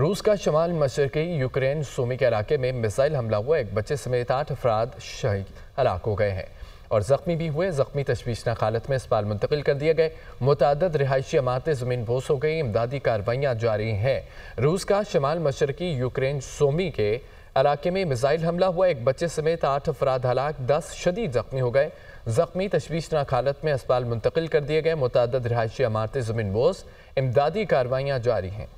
रूस का शमाल मशरकी यूक्रेन सोमी के इलाके में मिसाइल हमला हुआ एक बच्चे समेत आठ अफराद शहीद हलाक हो गए हैं और ज़ख्मी भी हुए ज़ख्मी तशवीशनाक हालत में अस्पताल मुंतकिल कर दिए गए मुतद रिहायशी इमारतें ज़मीन बोस हो गई इमदादी कार्रवाइयाँ जारी हैं रूस का शमाल मशरकी यूक्रेन सोमी के इलाके में मिसाइल हमला हुआ एक बच्चे समेत आठ अफराद हलाक दस शदीद ज़ख्मी हो गए ज़ख्मी तशवीशनाक हालत में अस्पताल मुंतकिल कर दिए गए मुतद रिहायशी इमारतें ज़मीन बोस इमदादी कार्रवाइयाँ जारी हैं